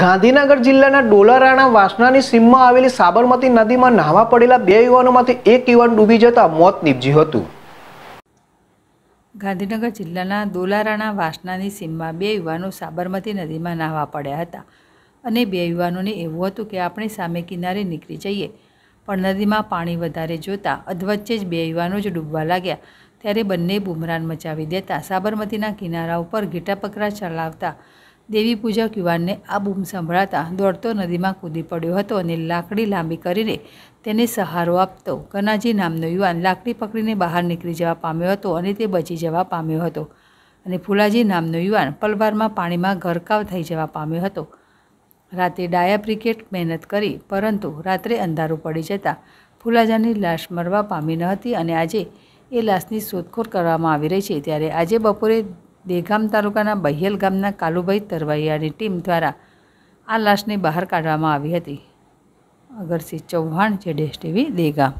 ગાંધીનગર જિલ્લાના ડોલારાણા વાસનાની સીમમાં આવેલી સાબરમતી નદીમાં નાહવા પડેલા બે યુવાનોમાંથી એક યુવાન ડૂબી જતા મોત નીપજ્યું હતું ગાંધીનગર જિલ્લાના ડોલારાણા વાસનાની સીમમાં બે યુવાનો સાબરમતી નદીમાં નાહવા પડ્યા હતા અને બે યુવાનોને એવું હતું કે આપણે સામે કિનારે નીકળી જઈએ પણ નદીમાં પાણી વધારે જોતા અધવચ્ચે જ બે યુવાનો જ ડૂબવા લાગ્યા ત્યારે બંને બુમરાન મચાવી દેતા સાબરમતીના કિનારા ઉપર ઘેટા ચલાવતા દેવી પૂજક યુવાનને આ બૂમ સંભળાતા દોડતો નદીમાં કૂદી પડ્યો હતો અને લાકડી લાંબી કરીને તેને સહારો આપતો કનાજી નામનો યુવાન લાકડી પકડીને બહાર નીકળી જવા પામ્યો હતો અને તે બચી જવા પામ્યો હતો અને ફુલાજી નામનો યુવાન પલવારમાં પાણીમાં ગરકાવ થઈ જવા પામ્યો હતો રાતે ડાયા ડાયાબ્રિગેડ મહેનત કરી પરંતુ રાત્રે અંધારું પડી જતાં ફુલાજાની લાશ મરવા પામી ન હતી અને આજે એ લાશની શોધખોળ કરવામાં આવી રહી છે ત્યારે આજે બપોરે દેગામ તાલુકાના બહિયલ ગામના કાલુભાઈ તરવૈયાની ટીમ દ્વારા આ લાશને બહાર કાઢવામાં આવી હતી અગરસિંહ ચૌહાણ ડેશ ટીવી દેગામ